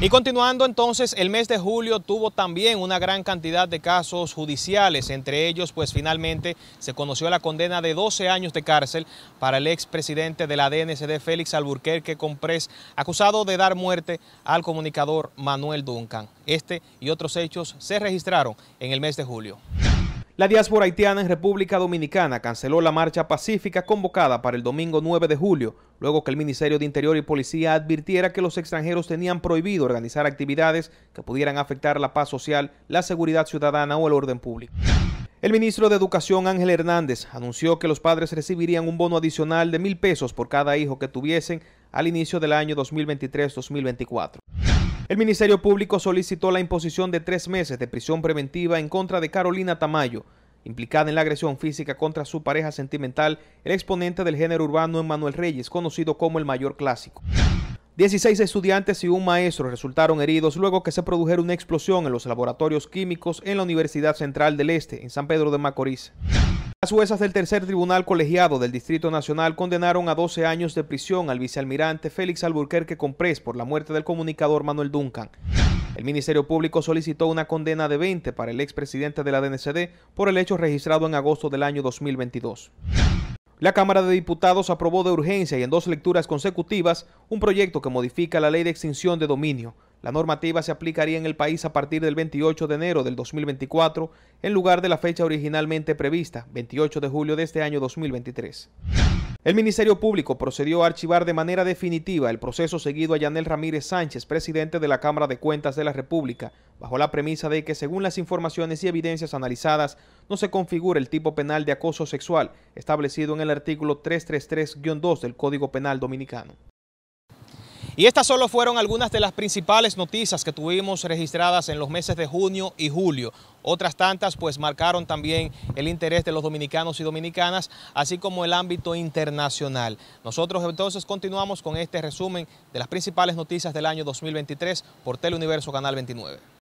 Y continuando entonces, el mes de julio tuvo también una gran cantidad de casos judiciales, entre ellos pues finalmente se conoció la condena de 12 años de cárcel para el expresidente de la DNCD Félix Alburquerque Comprés, acusado de dar muerte al comunicador Manuel Duncan. Este y otros hechos se registraron en el mes de julio. La diáspora haitiana en República Dominicana canceló la marcha pacífica convocada para el domingo 9 de julio, luego que el Ministerio de Interior y Policía advirtiera que los extranjeros tenían prohibido organizar actividades que pudieran afectar la paz social, la seguridad ciudadana o el orden público. El ministro de Educación Ángel Hernández anunció que los padres recibirían un bono adicional de mil pesos por cada hijo que tuviesen al inicio del año 2023-2024. El Ministerio Público solicitó la imposición de tres meses de prisión preventiva en contra de Carolina Tamayo, implicada en la agresión física contra su pareja sentimental, el exponente del género urbano Emmanuel Reyes, conocido como el Mayor Clásico. Dieciséis estudiantes y un maestro resultaron heridos luego que se produjera una explosión en los laboratorios químicos en la Universidad Central del Este, en San Pedro de Macorís. Las juezas del tercer tribunal colegiado del Distrito Nacional condenaron a 12 años de prisión al vicealmirante Félix Alburquerque Comprés por la muerte del comunicador Manuel Duncan. El Ministerio Público solicitó una condena de 20 para el expresidente de la DNCD por el hecho registrado en agosto del año 2022. La Cámara de Diputados aprobó de urgencia y en dos lecturas consecutivas un proyecto que modifica la ley de extinción de dominio la normativa se aplicaría en el país a partir del 28 de enero del 2024, en lugar de la fecha originalmente prevista, 28 de julio de este año 2023. El Ministerio Público procedió a archivar de manera definitiva el proceso seguido a Yanel Ramírez Sánchez, presidente de la Cámara de Cuentas de la República, bajo la premisa de que, según las informaciones y evidencias analizadas, no se configura el tipo penal de acoso sexual establecido en el artículo 333-2 del Código Penal Dominicano. Y estas solo fueron algunas de las principales noticias que tuvimos registradas en los meses de junio y julio. Otras tantas pues marcaron también el interés de los dominicanos y dominicanas, así como el ámbito internacional. Nosotros entonces continuamos con este resumen de las principales noticias del año 2023 por Teleuniverso Canal 29.